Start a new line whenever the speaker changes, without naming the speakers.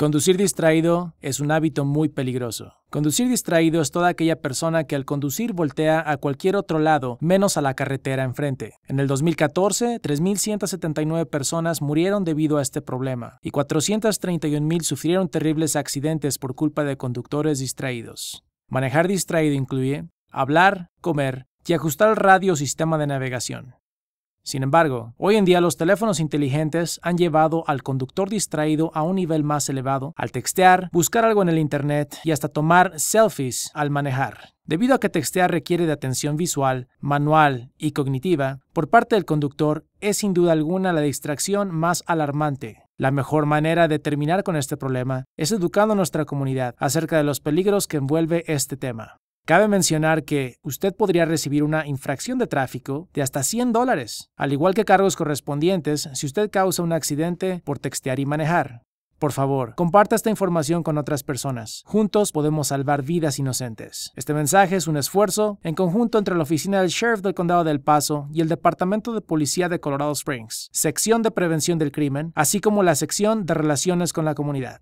Conducir distraído es un hábito muy peligroso. Conducir distraído es toda aquella persona que al conducir voltea a cualquier otro lado menos a la carretera enfrente. En el 2014, 3.179 personas murieron debido a este problema y 431.000 sufrieron terribles accidentes por culpa de conductores distraídos. Manejar distraído incluye hablar, comer y ajustar el radio o sistema de navegación. Sin embargo, hoy en día los teléfonos inteligentes han llevado al conductor distraído a un nivel más elevado al textear, buscar algo en el Internet y hasta tomar selfies al manejar. Debido a que textear requiere de atención visual, manual y cognitiva, por parte del conductor es sin duda alguna la distracción más alarmante. La mejor manera de terminar con este problema es educando a nuestra comunidad acerca de los peligros que envuelve este tema. Cabe mencionar que usted podría recibir una infracción de tráfico de hasta 100 dólares, al igual que cargos correspondientes si usted causa un accidente por textear y manejar. Por favor, comparta esta información con otras personas. Juntos podemos salvar vidas inocentes. Este mensaje es un esfuerzo en conjunto entre la Oficina del Sheriff del Condado del Paso y el Departamento de Policía de Colorado Springs, Sección de Prevención del Crimen, así como la Sección de Relaciones con la Comunidad.